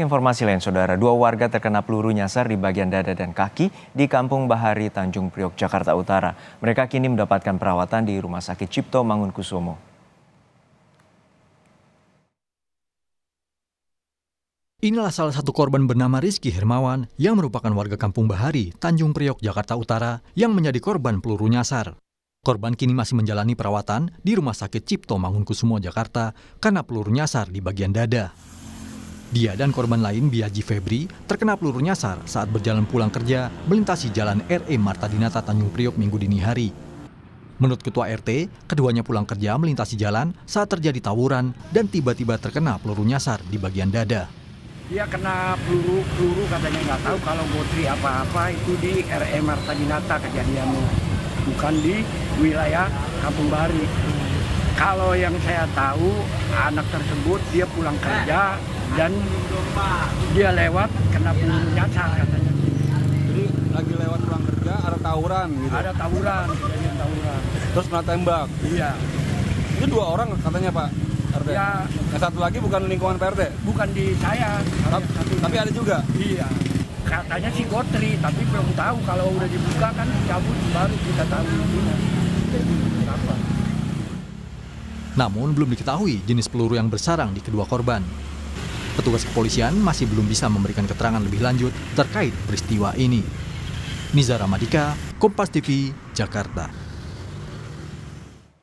Informasi lain, saudara, dua warga terkena peluru nyasar di bagian dada dan kaki di Kampung Bahari, Tanjung Priok, Jakarta Utara. Mereka kini mendapatkan perawatan di Rumah Sakit Cipto Mangunkusumo. Inilah salah satu korban bernama Rizky Hermawan yang merupakan warga Kampung Bahari, Tanjung Priok, Jakarta Utara yang menjadi korban peluru nyasar. Korban kini masih menjalani perawatan di Rumah Sakit Cipto Mangunkusumo, Jakarta karena peluru nyasar di bagian dada. Dia dan korban lain Biaji Febri terkena peluru nyasar saat berjalan pulang kerja melintasi jalan RE Marta Dinata Tanjung Priok minggu dini hari. Menurut ketua RT, keduanya pulang kerja melintasi jalan saat terjadi tawuran dan tiba-tiba terkena peluru nyasar di bagian dada. Dia kena peluru, peluru katanya nggak tahu kalau gotri apa-apa itu di RE Marta Dinata kejadiannya. Bukan di wilayah Kampung Bari. Kalau yang saya tahu, anak tersebut dia pulang kerja, dan dia lewat kena peluru nyasar katanya jadi lagi lewat pulang kerja ada tawuran gitu ada tawuran jadi tawuran terus kena tembak iya itu dua orang katanya pak RT ya yang satu lagi bukan lingkungan PRT bukan di saya tapi, tapi ada juga iya katanya si Gotri tapi belum tahu kalau udah dibuka kan cabut baru kita tahu Namun belum diketahui jenis peluru yang bersarang di kedua korban petugas kepolisian masih belum bisa memberikan keterangan lebih lanjut terkait peristiwa ini. Nizar Ramadika, Kompas TV, Jakarta.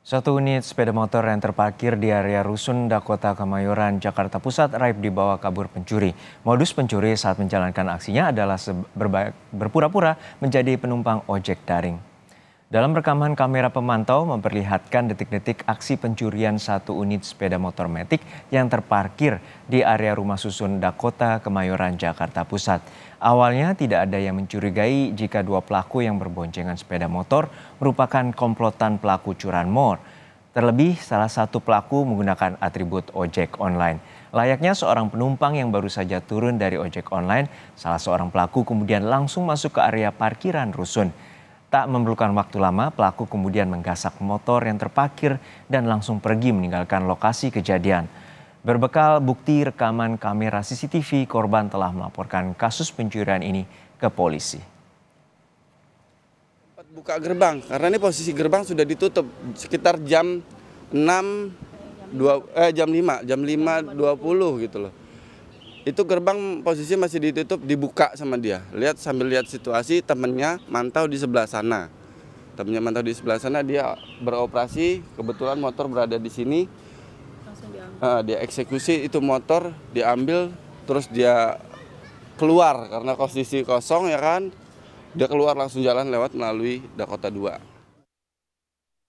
Satu unit sepeda motor yang terparkir di area Rusun Dakota Kemayoran, Jakarta Pusat raib dibawa kabur pencuri. Modus pencuri saat menjalankan aksinya adalah berpura-pura menjadi penumpang ojek daring. Dalam rekaman kamera pemantau memperlihatkan detik-detik aksi pencurian satu unit sepeda motor metik yang terparkir di area rumah susun Dakota, Kemayoran, Jakarta Pusat. Awalnya tidak ada yang mencurigai jika dua pelaku yang berboncengan sepeda motor merupakan komplotan pelaku curanmor. Terlebih salah satu pelaku menggunakan atribut ojek online. Layaknya seorang penumpang yang baru saja turun dari ojek online, salah seorang pelaku kemudian langsung masuk ke area parkiran rusun. Tak memerlukan waktu lama, pelaku kemudian menggasak motor yang terparkir dan langsung pergi meninggalkan lokasi kejadian. Berbekal bukti rekaman kamera CCTV, korban telah melaporkan kasus pencurian ini ke polisi. Buka gerbang, karena ini posisi gerbang sudah ditutup sekitar jam 6, 2, eh, jam 5, jam 5.20 gitu loh itu gerbang posisi masih ditutup dibuka sama dia lihat sambil lihat situasi temennya mantau di sebelah sana temennya mantau di sebelah sana dia beroperasi kebetulan motor berada di sini uh, dia eksekusi itu motor diambil terus dia keluar karena posisi kosong ya kan dia keluar langsung jalan lewat melalui Dakota 2